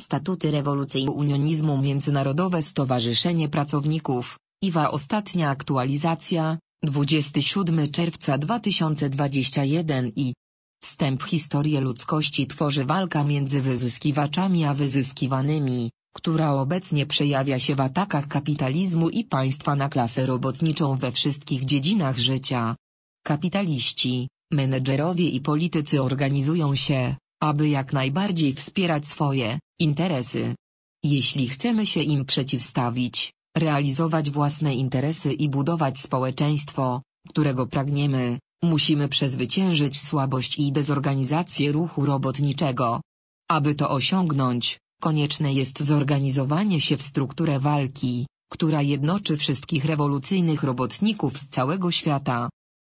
Statuty rewolucyjne unionizmu Międzynarodowe Stowarzyszenie Pracowników, IWA Ostatnia aktualizacja, 27 czerwca 2021 i Wstęp Historię ludzkości tworzy walka między wyzyskiwaczami a wyzyskiwanymi, która obecnie przejawia się w atakach kapitalizmu i państwa na klasę robotniczą we wszystkich dziedzinach życia. Kapitaliści, menedżerowie i politycy organizują się, aby jak najbardziej wspierać swoje Interesy. Jeśli chcemy się im przeciwstawić, realizować własne interesy i budować społeczeństwo, którego pragniemy, musimy przezwyciężyć słabość i dezorganizację ruchu robotniczego. Aby to osiągnąć, konieczne jest zorganizowanie się w strukturę walki, która jednoczy wszystkich rewolucyjnych robotników z całego świata.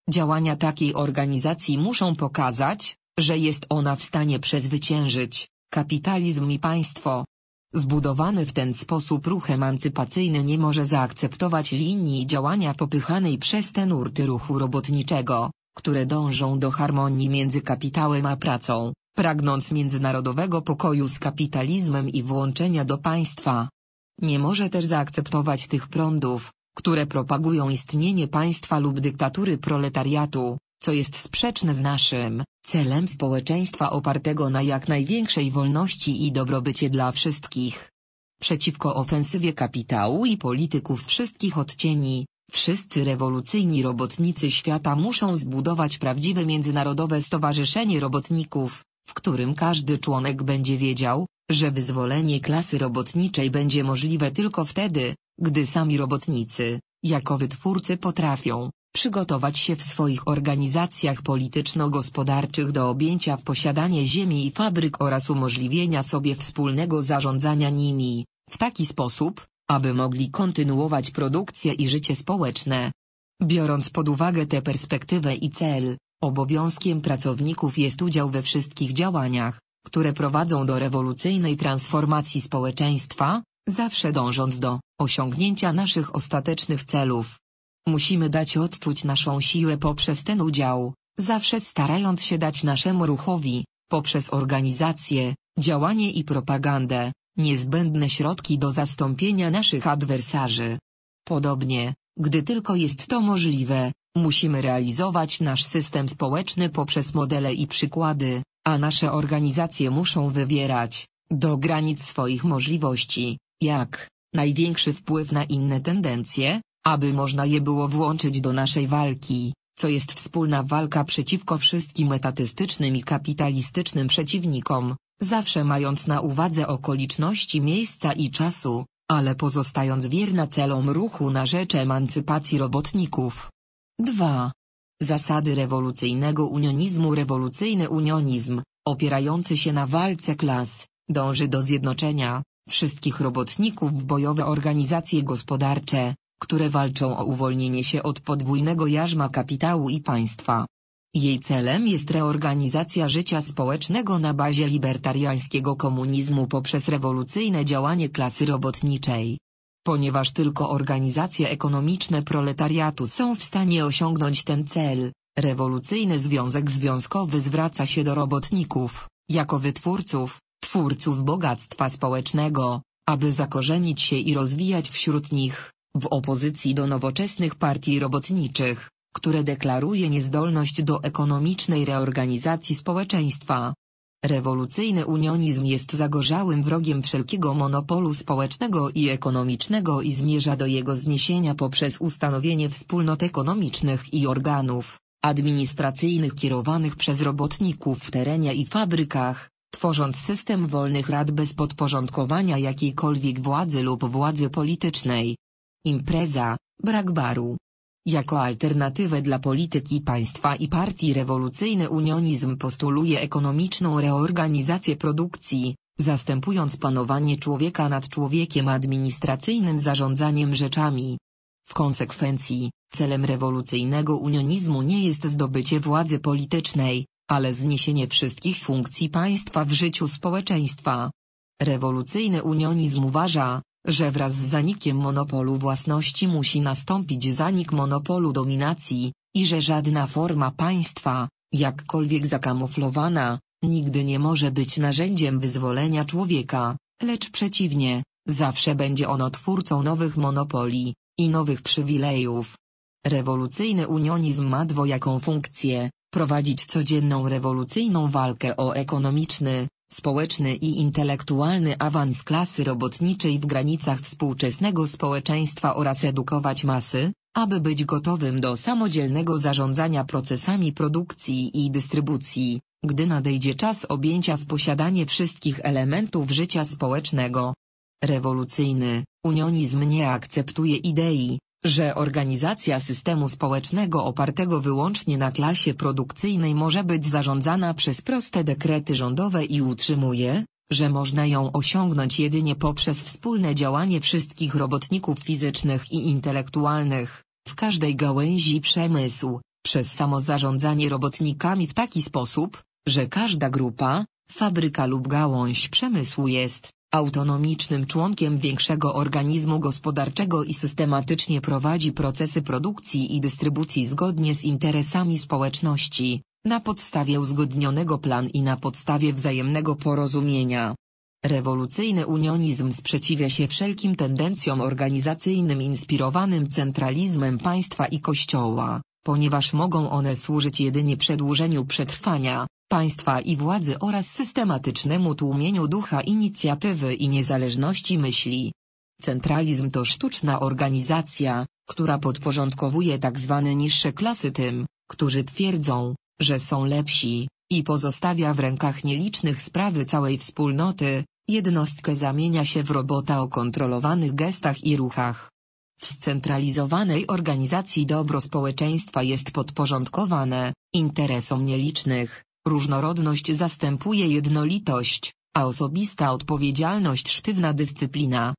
Działania takiej organizacji muszą pokazać, że jest ona w stanie przezwyciężyć Kapitalizm i państwo. Zbudowany w ten sposób ruch emancypacyjny nie może zaakceptować linii działania popychanej przez te nurty ruchu robotniczego, które dążą do harmonii między kapitałem a pracą, pragnąc międzynarodowego pokoju z kapitalizmem i włączenia do państwa. Nie może też zaakceptować tych prądów, które propagują istnienie państwa lub dyktatury proletariatu, co jest sprzeczne z naszym celem społeczeństwa opartego na jak największej wolności i dobrobycie dla wszystkich. Przeciwko ofensywie kapitału i polityków wszystkich odcieni, wszyscy rewolucyjni robotnicy świata muszą zbudować prawdziwe międzynarodowe stowarzyszenie robotników, w którym każdy członek będzie wiedział, że wyzwolenie klasy robotniczej będzie możliwe tylko wtedy, gdy sami robotnicy, jako wytwórcy potrafią przygotować się w swoich organizacjach polityczno-gospodarczych do objęcia w posiadanie ziemi i fabryk oraz umożliwienia sobie wspólnego zarządzania nimi, w taki sposób, aby mogli kontynuować produkcję i życie społeczne. Biorąc pod uwagę tę perspektywę i cel, obowiązkiem pracowników jest udział we wszystkich działaniach, które prowadzą do rewolucyjnej transformacji społeczeństwa, zawsze dążąc do osiągnięcia naszych ostatecznych celów. Musimy dać odczuć naszą siłę poprzez ten udział, zawsze starając się dać naszemu ruchowi, poprzez organizację, działanie i propagandę, niezbędne środki do zastąpienia naszych adwersarzy. Podobnie, gdy tylko jest to możliwe, musimy realizować nasz system społeczny poprzez modele i przykłady, a nasze organizacje muszą wywierać, do granic swoich możliwości, jak największy wpływ na inne tendencje, aby można je było włączyć do naszej walki, co jest wspólna walka przeciwko wszystkim etatystycznym i kapitalistycznym przeciwnikom, zawsze mając na uwadze okoliczności miejsca i czasu, ale pozostając wierna celom ruchu na rzecz emancypacji robotników. 2. Zasady rewolucyjnego unionizmu Rewolucyjny unionizm, opierający się na walce klas, dąży do zjednoczenia wszystkich robotników w bojowe organizacje gospodarcze, które walczą o uwolnienie się od podwójnego jarzma kapitału i państwa. Jej celem jest reorganizacja życia społecznego na bazie libertariańskiego komunizmu poprzez rewolucyjne działanie klasy robotniczej. Ponieważ tylko organizacje ekonomiczne proletariatu są w stanie osiągnąć ten cel, rewolucyjny związek związkowy zwraca się do robotników, jako wytwórców, twórców bogactwa społecznego, aby zakorzenić się i rozwijać wśród nich w opozycji do nowoczesnych partii robotniczych, które deklaruje niezdolność do ekonomicznej reorganizacji społeczeństwa. Rewolucyjny unionizm jest zagorzałym wrogiem wszelkiego monopolu społecznego i ekonomicznego i zmierza do jego zniesienia poprzez ustanowienie wspólnot ekonomicznych i organów administracyjnych kierowanych przez robotników w terenie i fabrykach, tworząc system wolnych rad bez podporządkowania jakiejkolwiek władzy lub władzy politycznej. Impreza, brak baru. Jako alternatywę dla polityki państwa i partii rewolucyjny unionizm postuluje ekonomiczną reorganizację produkcji, zastępując panowanie człowieka nad człowiekiem administracyjnym zarządzaniem rzeczami. W konsekwencji, celem rewolucyjnego unionizmu nie jest zdobycie władzy politycznej, ale zniesienie wszystkich funkcji państwa w życiu społeczeństwa. Rewolucyjny unionizm uważa, że wraz z zanikiem monopolu własności musi nastąpić zanik monopolu dominacji, i że żadna forma państwa, jakkolwiek zakamuflowana, nigdy nie może być narzędziem wyzwolenia człowieka, lecz przeciwnie, zawsze będzie ono twórcą nowych monopolii i nowych przywilejów. Rewolucyjny unionizm ma dwojaką funkcję, prowadzić codzienną rewolucyjną walkę o ekonomiczny, społeczny i intelektualny awans klasy robotniczej w granicach współczesnego społeczeństwa oraz edukować masy, aby być gotowym do samodzielnego zarządzania procesami produkcji i dystrybucji, gdy nadejdzie czas objęcia w posiadanie wszystkich elementów życia społecznego. Rewolucyjny unionizm nie akceptuje idei, że organizacja systemu społecznego opartego wyłącznie na klasie produkcyjnej może być zarządzana przez proste dekrety rządowe i utrzymuje, że można ją osiągnąć jedynie poprzez wspólne działanie wszystkich robotników fizycznych i intelektualnych, w każdej gałęzi przemysłu, przez samozarządzanie robotnikami w taki sposób, że każda grupa, fabryka lub gałąź przemysłu jest, autonomicznym członkiem większego organizmu gospodarczego i systematycznie prowadzi procesy produkcji i dystrybucji zgodnie z interesami społeczności, na podstawie uzgodnionego plan i na podstawie wzajemnego porozumienia. Rewolucyjny unionizm sprzeciwia się wszelkim tendencjom organizacyjnym inspirowanym centralizmem państwa i kościoła, ponieważ mogą one służyć jedynie przedłużeniu przetrwania, państwa i władzy oraz systematycznemu tłumieniu ducha inicjatywy i niezależności myśli. Centralizm to sztuczna organizacja, która podporządkowuje tzw. Tak niższe klasy tym, którzy twierdzą, że są lepsi, i pozostawia w rękach nielicznych sprawy całej wspólnoty, jednostkę zamienia się w robota o kontrolowanych gestach i ruchach. W scentralizowanej organizacji dobro społeczeństwa jest podporządkowane interesom nielicznych, Różnorodność zastępuje jednolitość, a osobista odpowiedzialność sztywna dyscyplina.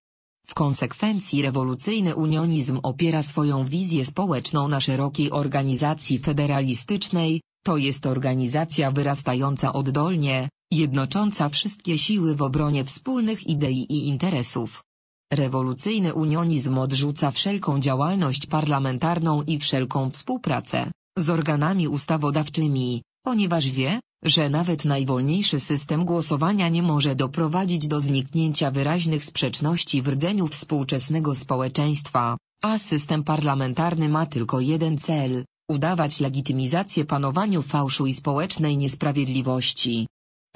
W konsekwencji rewolucyjny unionizm opiera swoją wizję społeczną na szerokiej organizacji federalistycznej, to jest organizacja wyrastająca oddolnie, jednocząca wszystkie siły w obronie wspólnych idei i interesów. Rewolucyjny unionizm odrzuca wszelką działalność parlamentarną i wszelką współpracę z organami ustawodawczymi, ponieważ wie, że nawet najwolniejszy system głosowania nie może doprowadzić do zniknięcia wyraźnych sprzeczności w rdzeniu współczesnego społeczeństwa, a system parlamentarny ma tylko jeden cel – udawać legitymizację panowaniu fałszu i społecznej niesprawiedliwości.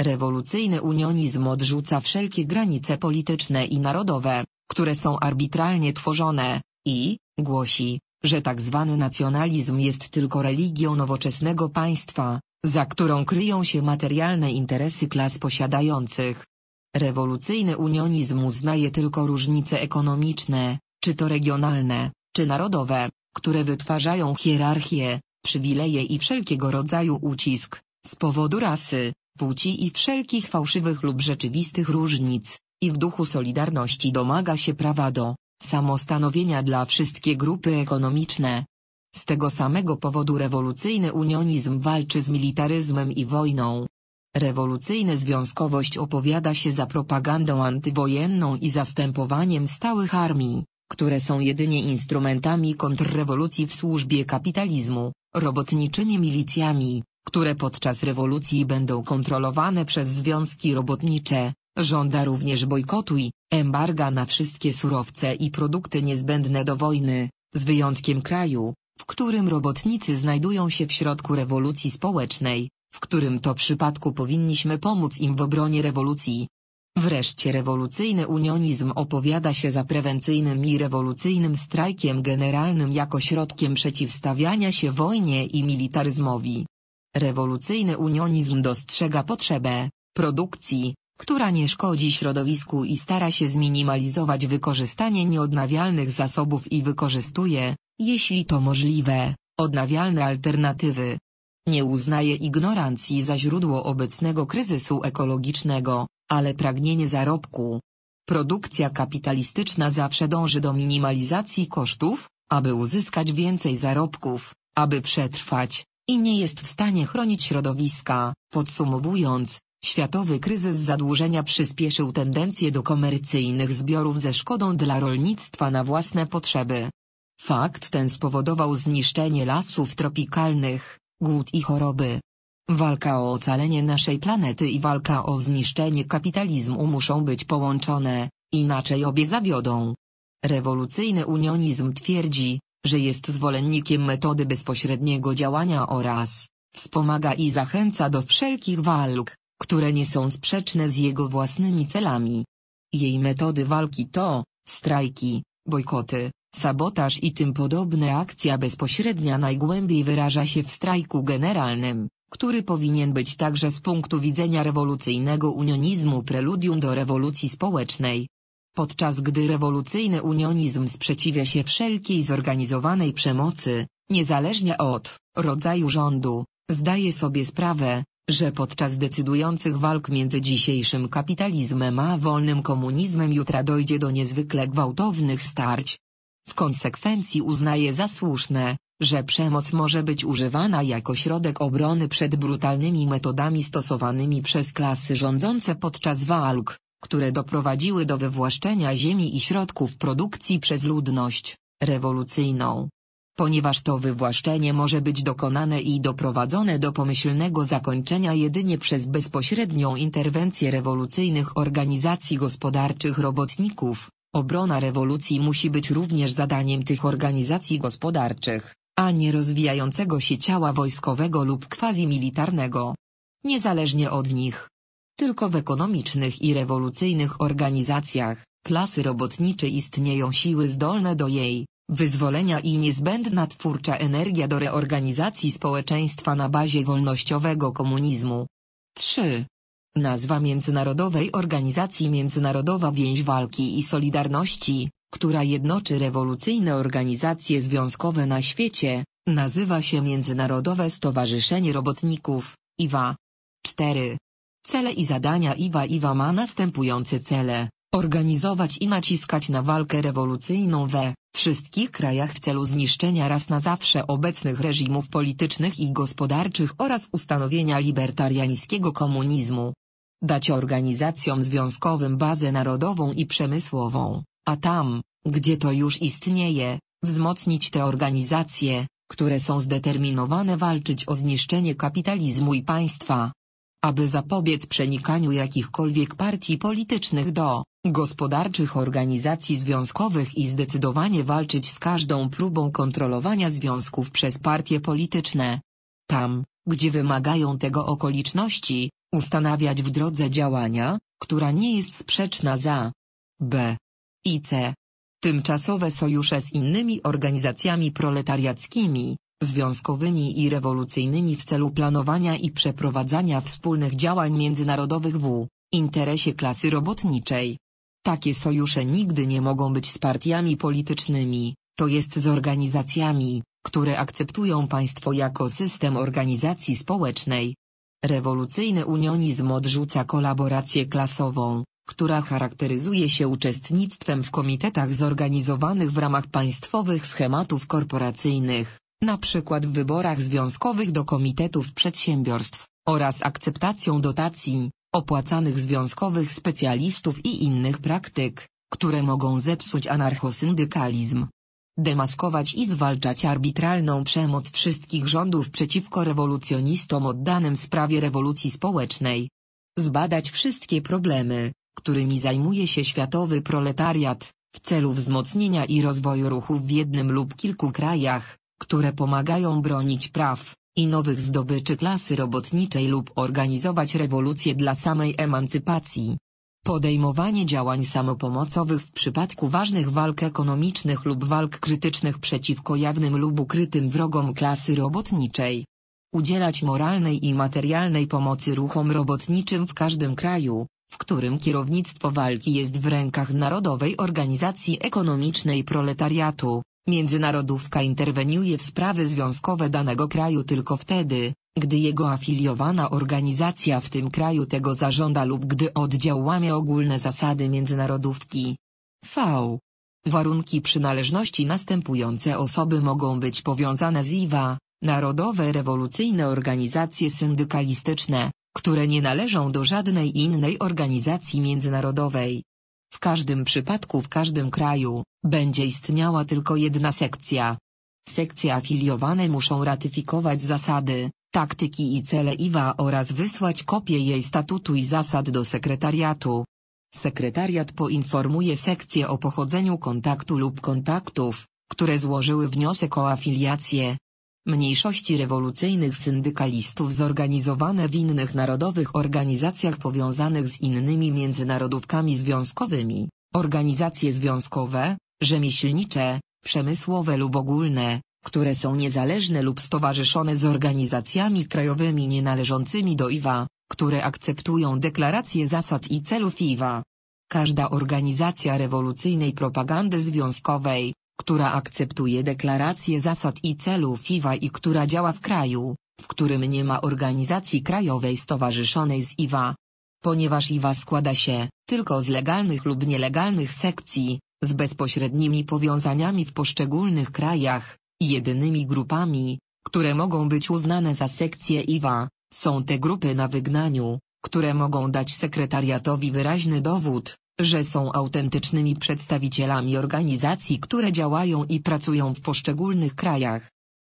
Rewolucyjny unionizm odrzuca wszelkie granice polityczne i narodowe, które są arbitralnie tworzone, i, głosi, że tzw. Tak nacjonalizm jest tylko religią nowoczesnego państwa, za którą kryją się materialne interesy klas posiadających. Rewolucyjny unionizm uznaje tylko różnice ekonomiczne, czy to regionalne, czy narodowe, które wytwarzają hierarchię, przywileje i wszelkiego rodzaju ucisk, z powodu rasy, płci i wszelkich fałszywych lub rzeczywistych różnic, i w duchu solidarności domaga się prawa do samostanowienia dla wszystkie grupy ekonomiczne, z tego samego powodu rewolucyjny unionizm walczy z militaryzmem i wojną. Rewolucyjna związkowość opowiada się za propagandą antywojenną i zastępowaniem stałych armii, które są jedynie instrumentami kontrrewolucji w służbie kapitalizmu, robotniczymi milicjami, które podczas rewolucji będą kontrolowane przez związki robotnicze, żąda również bojkotu i embarga na wszystkie surowce i produkty niezbędne do wojny, z wyjątkiem kraju, w którym robotnicy znajdują się w środku rewolucji społecznej, w którym to przypadku powinniśmy pomóc im w obronie rewolucji. Wreszcie rewolucyjny unionizm opowiada się za prewencyjnym i rewolucyjnym strajkiem generalnym jako środkiem przeciwstawiania się wojnie i militaryzmowi. Rewolucyjny unionizm dostrzega potrzebę produkcji, która nie szkodzi środowisku i stara się zminimalizować wykorzystanie nieodnawialnych zasobów i wykorzystuje jeśli to możliwe, odnawialne alternatywy. Nie uznaje ignorancji za źródło obecnego kryzysu ekologicznego, ale pragnienie zarobku. Produkcja kapitalistyczna zawsze dąży do minimalizacji kosztów, aby uzyskać więcej zarobków, aby przetrwać, i nie jest w stanie chronić środowiska. Podsumowując, światowy kryzys zadłużenia przyspieszył tendencję do komercyjnych zbiorów ze szkodą dla rolnictwa na własne potrzeby. Fakt ten spowodował zniszczenie lasów tropikalnych, głód i choroby. Walka o ocalenie naszej planety i walka o zniszczenie kapitalizmu muszą być połączone, inaczej obie zawiodą. Rewolucyjny unionizm twierdzi, że jest zwolennikiem metody bezpośredniego działania oraz wspomaga i zachęca do wszelkich walk, które nie są sprzeczne z jego własnymi celami. Jej metody walki to strajki, bojkoty, sabotaż i tym podobne akcja bezpośrednia najgłębiej wyraża się w strajku generalnym, który powinien być także z punktu widzenia rewolucyjnego unionizmu preludium do rewolucji społecznej. Podczas gdy rewolucyjny unionizm sprzeciwia się wszelkiej zorganizowanej przemocy, niezależnie od rodzaju rządu, zdaje sobie sprawę, że podczas decydujących walk między dzisiejszym kapitalizmem a wolnym komunizmem jutra dojdzie do niezwykle gwałtownych starć, w konsekwencji uznaje za słuszne, że przemoc może być używana jako środek obrony przed brutalnymi metodami stosowanymi przez klasy rządzące podczas walk, które doprowadziły do wywłaszczenia ziemi i środków produkcji przez ludność rewolucyjną. Ponieważ to wywłaszczenie może być dokonane i doprowadzone do pomyślnego zakończenia jedynie przez bezpośrednią interwencję rewolucyjnych organizacji gospodarczych robotników, Obrona rewolucji musi być również zadaniem tych organizacji gospodarczych, a nie rozwijającego się ciała wojskowego lub quasi-militarnego. Niezależnie od nich. Tylko w ekonomicznych i rewolucyjnych organizacjach, klasy robotniczej istnieją siły zdolne do jej wyzwolenia i niezbędna twórcza energia do reorganizacji społeczeństwa na bazie wolnościowego komunizmu. 3. Nazwa międzynarodowej organizacji Międzynarodowa Więź Walki i Solidarności, która jednoczy rewolucyjne organizacje związkowe na świecie, nazywa się Międzynarodowe Stowarzyszenie Robotników, IWA. 4. Cele i zadania IWA IWA ma następujące cele. Organizować i naciskać na walkę rewolucyjną we wszystkich krajach w celu zniszczenia raz na zawsze obecnych reżimów politycznych i gospodarczych oraz ustanowienia libertariańskiego komunizmu dać organizacjom związkowym bazę narodową i przemysłową, a tam, gdzie to już istnieje, wzmocnić te organizacje, które są zdeterminowane walczyć o zniszczenie kapitalizmu i państwa. Aby zapobiec przenikaniu jakichkolwiek partii politycznych do gospodarczych organizacji związkowych i zdecydowanie walczyć z każdą próbą kontrolowania związków przez partie polityczne. Tam, gdzie wymagają tego okoliczności, ustanawiać w drodze działania, która nie jest sprzeczna za b i c. Tymczasowe sojusze z innymi organizacjami proletariackimi, związkowymi i rewolucyjnymi w celu planowania i przeprowadzania wspólnych działań międzynarodowych w interesie klasy robotniczej. Takie sojusze nigdy nie mogą być z partiami politycznymi, to jest z organizacjami, które akceptują państwo jako system organizacji społecznej, Rewolucyjny unionizm odrzuca kolaborację klasową, która charakteryzuje się uczestnictwem w komitetach zorganizowanych w ramach państwowych schematów korporacyjnych, np. w wyborach związkowych do komitetów przedsiębiorstw, oraz akceptacją dotacji, opłacanych związkowych specjalistów i innych praktyk, które mogą zepsuć anarchosyndykalizm demaskować i zwalczać arbitralną przemoc wszystkich rządów przeciwko rewolucjonistom oddanym sprawie rewolucji społecznej. Zbadać wszystkie problemy, którymi zajmuje się światowy proletariat, w celu wzmocnienia i rozwoju ruchów w jednym lub kilku krajach, które pomagają bronić praw i nowych zdobyczy klasy robotniczej lub organizować rewolucję dla samej emancypacji podejmowanie działań samopomocowych w przypadku ważnych walk ekonomicznych lub walk krytycznych przeciwko jawnym lub ukrytym wrogom klasy robotniczej. Udzielać moralnej i materialnej pomocy ruchom robotniczym w każdym kraju, w którym kierownictwo walki jest w rękach Narodowej Organizacji Ekonomicznej Proletariatu. Międzynarodówka interweniuje w sprawy związkowe danego kraju tylko wtedy, gdy jego afiliowana organizacja w tym kraju tego zażąda lub gdy oddział łamie ogólne zasady międzynarodówki. V. Warunki przynależności następujące osoby mogą być powiązane z IWA, narodowe rewolucyjne organizacje syndykalistyczne, które nie należą do żadnej innej organizacji międzynarodowej. W każdym przypadku w każdym kraju, będzie istniała tylko jedna sekcja. Sekcje afiliowane muszą ratyfikować zasady, taktyki i cele IWA oraz wysłać kopię jej statutu i zasad do sekretariatu. Sekretariat poinformuje sekcję o pochodzeniu kontaktu lub kontaktów, które złożyły wniosek o afiliację. Mniejszości rewolucyjnych syndykalistów zorganizowane w innych narodowych organizacjach powiązanych z innymi międzynarodówkami związkowymi, organizacje związkowe, rzemieślnicze, przemysłowe lub ogólne, które są niezależne lub stowarzyszone z organizacjami krajowymi nienależącymi do IWA, które akceptują deklaracje zasad i celów IWA. Każda organizacja rewolucyjnej propagandy związkowej, która akceptuje deklaracje zasad i celów IWA i która działa w kraju, w którym nie ma organizacji krajowej stowarzyszonej z IWA. Ponieważ IWA składa się tylko z legalnych lub nielegalnych sekcji, z bezpośrednimi powiązaniami w poszczególnych krajach, Jedynymi grupami, które mogą być uznane za sekcje IWA, są te grupy na wygnaniu, które mogą dać sekretariatowi wyraźny dowód, że są autentycznymi przedstawicielami organizacji, które działają i pracują w poszczególnych krajach.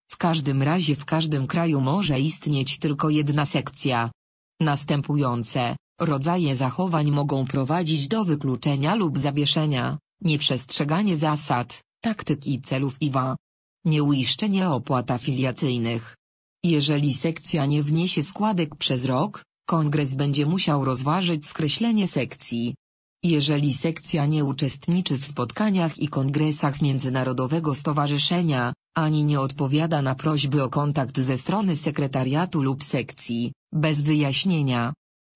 W każdym razie w każdym kraju może istnieć tylko jedna sekcja. Następujące rodzaje zachowań mogą prowadzić do wykluczenia lub zawieszenia, nieprzestrzeganie zasad, taktyk i celów IWA, nieuiszczenia opłat afiliacyjnych. Jeżeli sekcja nie wniesie składek przez rok, kongres będzie musiał rozważyć skreślenie sekcji. Jeżeli sekcja nie uczestniczy w spotkaniach i kongresach Międzynarodowego Stowarzyszenia, ani nie odpowiada na prośby o kontakt ze strony sekretariatu lub sekcji, bez wyjaśnienia.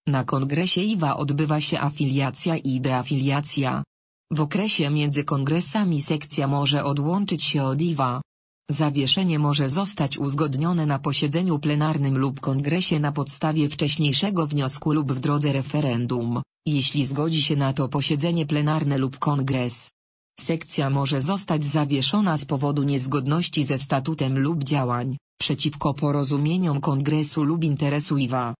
Na kongresie IWA odbywa się afiliacja i deafiliacja. W okresie między kongresami sekcja może odłączyć się od IWA. Zawieszenie może zostać uzgodnione na posiedzeniu plenarnym lub kongresie na podstawie wcześniejszego wniosku lub w drodze referendum, jeśli zgodzi się na to posiedzenie plenarne lub kongres. Sekcja może zostać zawieszona z powodu niezgodności ze statutem lub działań, przeciwko porozumieniom kongresu lub interesu IWA.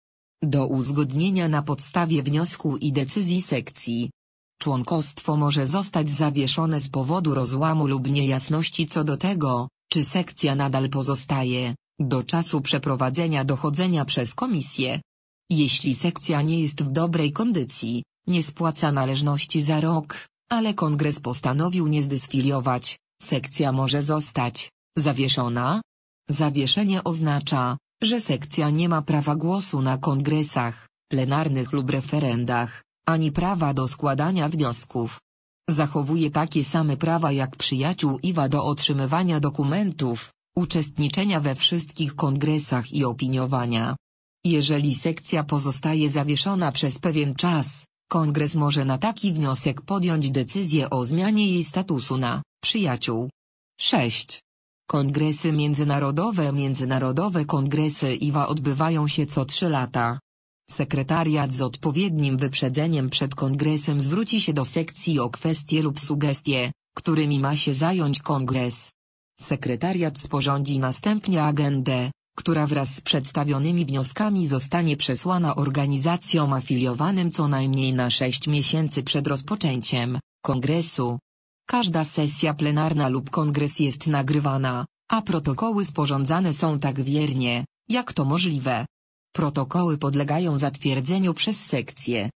Do uzgodnienia na podstawie wniosku i decyzji sekcji. Członkostwo może zostać zawieszone z powodu rozłamu lub niejasności co do tego, czy sekcja nadal pozostaje, do czasu przeprowadzenia dochodzenia przez komisję? Jeśli sekcja nie jest w dobrej kondycji, nie spłaca należności za rok, ale kongres postanowił nie zdysfiliować, sekcja może zostać zawieszona. Zawieszenie oznacza, że sekcja nie ma prawa głosu na kongresach, plenarnych lub referendach, ani prawa do składania wniosków, Zachowuje takie same prawa jak przyjaciół IWA do otrzymywania dokumentów, uczestniczenia we wszystkich kongresach i opiniowania. Jeżeli sekcja pozostaje zawieszona przez pewien czas, kongres może na taki wniosek podjąć decyzję o zmianie jej statusu na przyjaciół. 6. Kongresy międzynarodowe Międzynarodowe kongresy IWA odbywają się co 3 lata, Sekretariat z odpowiednim wyprzedzeniem przed kongresem zwróci się do sekcji o kwestie lub sugestie, którymi ma się zająć kongres. Sekretariat sporządzi następnie agendę, która wraz z przedstawionymi wnioskami zostanie przesłana organizacjom afiliowanym co najmniej na 6 miesięcy przed rozpoczęciem kongresu. Każda sesja plenarna lub kongres jest nagrywana, a protokoły sporządzane są tak wiernie, jak to możliwe. Protokoły podlegają zatwierdzeniu przez sekcje.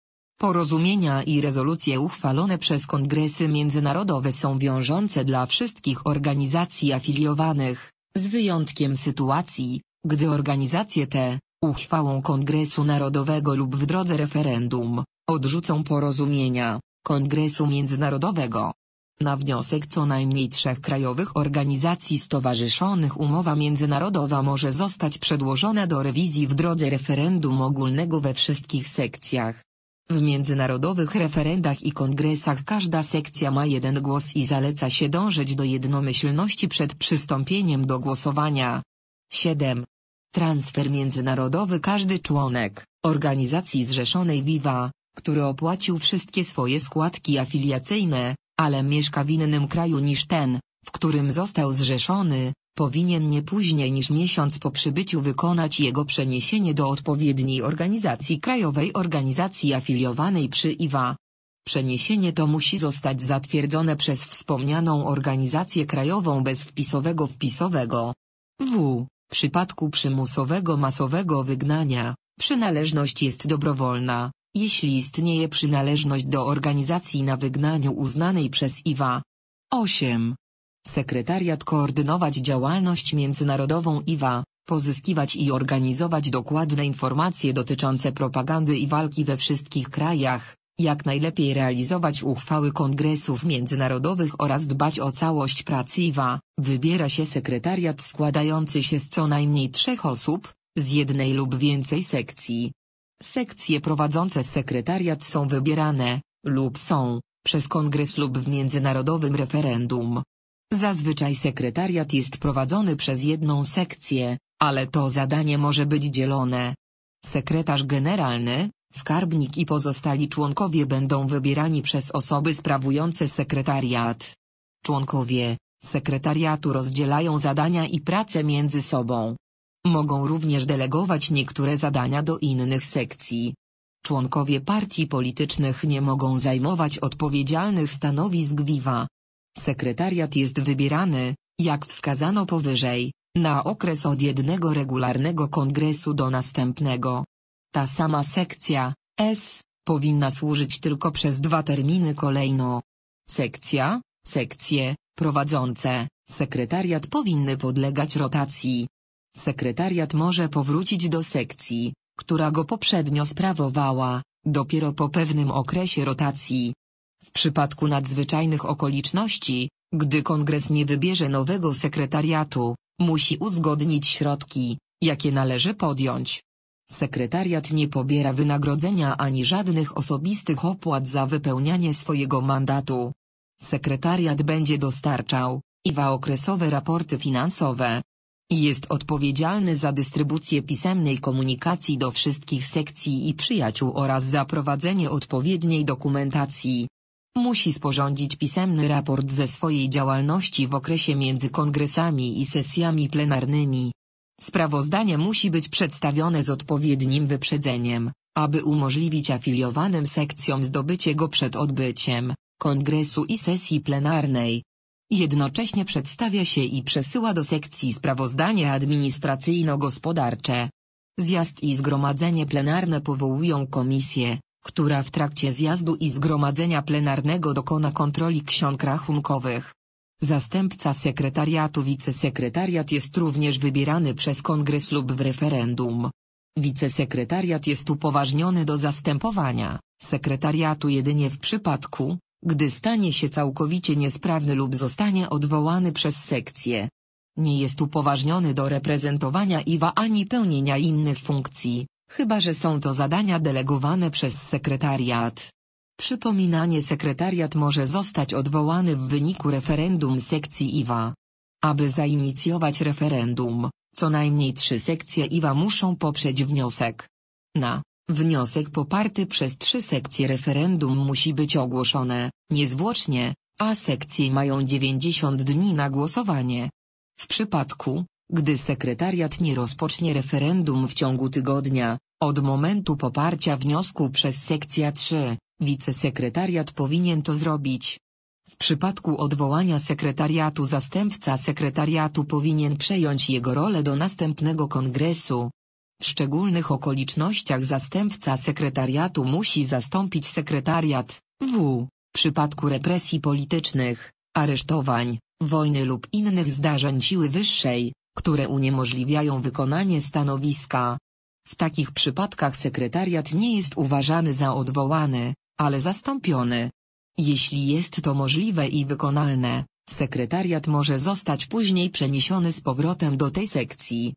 Porozumienia i rezolucje uchwalone przez kongresy międzynarodowe są wiążące dla wszystkich organizacji afiliowanych, z wyjątkiem sytuacji, gdy organizacje te, uchwałą Kongresu Narodowego lub w drodze referendum, odrzucą porozumienia Kongresu Międzynarodowego. Na wniosek co najmniej trzech krajowych organizacji stowarzyszonych umowa międzynarodowa może zostać przedłożona do rewizji w drodze referendum ogólnego we wszystkich sekcjach. W międzynarodowych referendach i kongresach każda sekcja ma jeden głos i zaleca się dążyć do jednomyślności przed przystąpieniem do głosowania. 7. Transfer międzynarodowy każdy członek organizacji zrzeszonej WIWA, który opłacił wszystkie swoje składki afiliacyjne, ale mieszka w innym kraju niż ten, w którym został zrzeszony, powinien nie później niż miesiąc po przybyciu wykonać jego przeniesienie do odpowiedniej organizacji krajowej organizacji afiliowanej przy IWA. Przeniesienie to musi zostać zatwierdzone przez wspomnianą organizację krajową bez wpisowego wpisowego. W przypadku przymusowego masowego wygnania, przynależność jest dobrowolna jeśli istnieje przynależność do organizacji na wygnaniu uznanej przez IWA. 8. Sekretariat koordynować działalność międzynarodową IWA, pozyskiwać i organizować dokładne informacje dotyczące propagandy i walki we wszystkich krajach, jak najlepiej realizować uchwały kongresów międzynarodowych oraz dbać o całość prac IWA. Wybiera się sekretariat składający się z co najmniej trzech osób, z jednej lub więcej sekcji, Sekcje prowadzące sekretariat są wybierane, lub są, przez kongres lub w międzynarodowym referendum. Zazwyczaj sekretariat jest prowadzony przez jedną sekcję, ale to zadanie może być dzielone. Sekretarz generalny, skarbnik i pozostali członkowie będą wybierani przez osoby sprawujące sekretariat. Członkowie sekretariatu rozdzielają zadania i pracę między sobą. Mogą również delegować niektóre zadania do innych sekcji. Członkowie partii politycznych nie mogą zajmować odpowiedzialnych stanowisk WIWA. Sekretariat jest wybierany, jak wskazano powyżej, na okres od jednego regularnego kongresu do następnego. Ta sama sekcja, S, powinna służyć tylko przez dwa terminy kolejno. Sekcja, sekcje, prowadzące, sekretariat powinny podlegać rotacji. Sekretariat może powrócić do sekcji, która go poprzednio sprawowała, dopiero po pewnym okresie rotacji. W przypadku nadzwyczajnych okoliczności, gdy kongres nie wybierze nowego sekretariatu, musi uzgodnić środki, jakie należy podjąć. Sekretariat nie pobiera wynagrodzenia ani żadnych osobistych opłat za wypełnianie swojego mandatu. Sekretariat będzie dostarczał IWA okresowe raporty finansowe, jest odpowiedzialny za dystrybucję pisemnej komunikacji do wszystkich sekcji i przyjaciół oraz za prowadzenie odpowiedniej dokumentacji. Musi sporządzić pisemny raport ze swojej działalności w okresie między kongresami i sesjami plenarnymi. Sprawozdanie musi być przedstawione z odpowiednim wyprzedzeniem, aby umożliwić afiliowanym sekcjom zdobycie go przed odbyciem kongresu i sesji plenarnej. Jednocześnie przedstawia się i przesyła do sekcji sprawozdanie administracyjno-gospodarcze. Zjazd i zgromadzenie plenarne powołują komisję, która w trakcie zjazdu i zgromadzenia plenarnego dokona kontroli ksiąg rachunkowych. Zastępca sekretariatu wicesekretariat jest również wybierany przez kongres lub w referendum. Wicesekretariat jest upoważniony do zastępowania sekretariatu jedynie w przypadku, gdy stanie się całkowicie niesprawny lub zostanie odwołany przez sekcję. Nie jest upoważniony do reprezentowania IWA ani pełnienia innych funkcji, chyba że są to zadania delegowane przez sekretariat. Przypominanie sekretariat może zostać odwołany w wyniku referendum sekcji IWA. Aby zainicjować referendum, co najmniej trzy sekcje IWA muszą poprzeć wniosek. Na Wniosek poparty przez trzy sekcje referendum musi być ogłoszone, niezwłocznie, a sekcje mają 90 dni na głosowanie. W przypadku, gdy sekretariat nie rozpocznie referendum w ciągu tygodnia, od momentu poparcia wniosku przez sekcja 3, wicesekretariat powinien to zrobić. W przypadku odwołania sekretariatu zastępca sekretariatu powinien przejąć jego rolę do następnego kongresu, w szczególnych okolicznościach zastępca sekretariatu musi zastąpić sekretariat w przypadku represji politycznych, aresztowań, wojny lub innych zdarzeń siły wyższej, które uniemożliwiają wykonanie stanowiska. W takich przypadkach sekretariat nie jest uważany za odwołany, ale zastąpiony. Jeśli jest to możliwe i wykonalne, sekretariat może zostać później przeniesiony z powrotem do tej sekcji.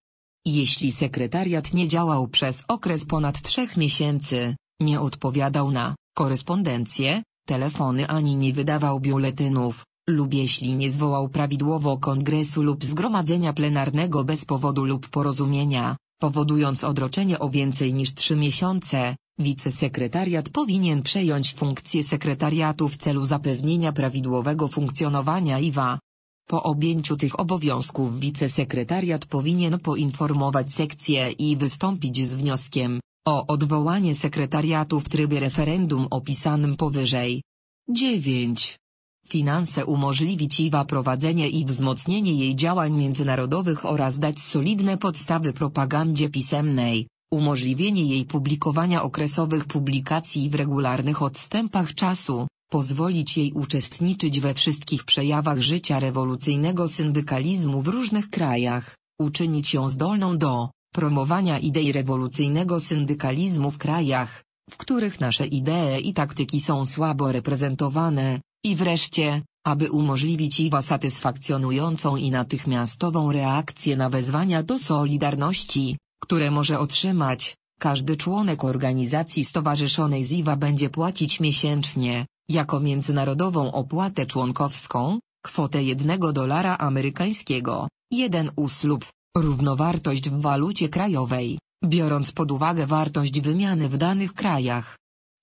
Jeśli sekretariat nie działał przez okres ponad trzech miesięcy, nie odpowiadał na korespondencję, telefony ani nie wydawał biuletynów, lub jeśli nie zwołał prawidłowo kongresu lub zgromadzenia plenarnego bez powodu lub porozumienia, powodując odroczenie o więcej niż trzy miesiące, wicesekretariat powinien przejąć funkcję sekretariatu w celu zapewnienia prawidłowego funkcjonowania IWA. Po objęciu tych obowiązków wicesekretariat powinien poinformować sekcję i wystąpić z wnioskiem o odwołanie sekretariatu w trybie referendum opisanym powyżej. 9. Finanse umożliwić IWA prowadzenie i wzmocnienie jej działań międzynarodowych oraz dać solidne podstawy propagandzie pisemnej, umożliwienie jej publikowania okresowych publikacji w regularnych odstępach czasu, pozwolić jej uczestniczyć we wszystkich przejawach życia rewolucyjnego syndykalizmu w różnych krajach, uczynić ją zdolną do promowania idei rewolucyjnego syndykalizmu w krajach, w których nasze idee i taktyki są słabo reprezentowane, i wreszcie, aby umożliwić IWA satysfakcjonującą i natychmiastową reakcję na wezwania do solidarności, które może otrzymać, każdy członek organizacji stowarzyszonej z IWA będzie płacić miesięcznie, jako międzynarodową opłatę członkowską, kwotę 1 dolara amerykańskiego, 1 us lub równowartość w walucie krajowej, biorąc pod uwagę wartość wymiany w danych krajach.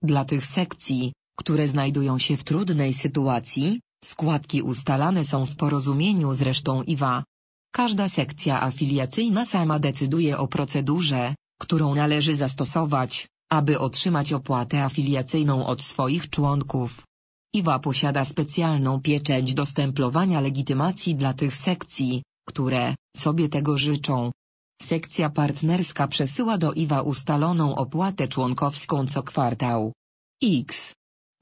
Dla tych sekcji, które znajdują się w trudnej sytuacji, składki ustalane są w porozumieniu z resztą IWA. Każda sekcja afiliacyjna sama decyduje o procedurze, którą należy zastosować aby otrzymać opłatę afiliacyjną od swoich członków. IWA posiada specjalną pieczęć dostęplowania legitymacji dla tych sekcji, które sobie tego życzą. Sekcja partnerska przesyła do IWA ustaloną opłatę członkowską co kwartał. X.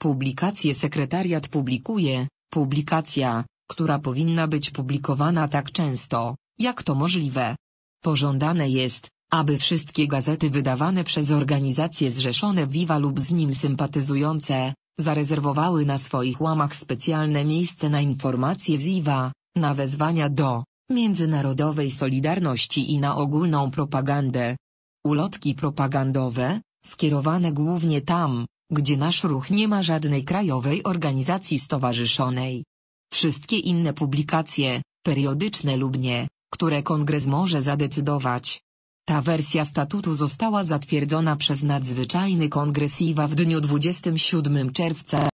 Publikacje sekretariat publikuje, publikacja, która powinna być publikowana tak często, jak to możliwe. Pożądane jest, aby wszystkie gazety wydawane przez organizacje zrzeszone Viva lub z nim sympatyzujące, zarezerwowały na swoich łamach specjalne miejsce na informacje z IWA, na wezwania do międzynarodowej solidarności i na ogólną propagandę. Ulotki propagandowe, skierowane głównie tam, gdzie nasz ruch nie ma żadnej krajowej organizacji stowarzyszonej. Wszystkie inne publikacje, periodyczne lub nie, które kongres może zadecydować, ta wersja statutu została zatwierdzona przez nadzwyczajny kongres IWA w dniu 27 czerwca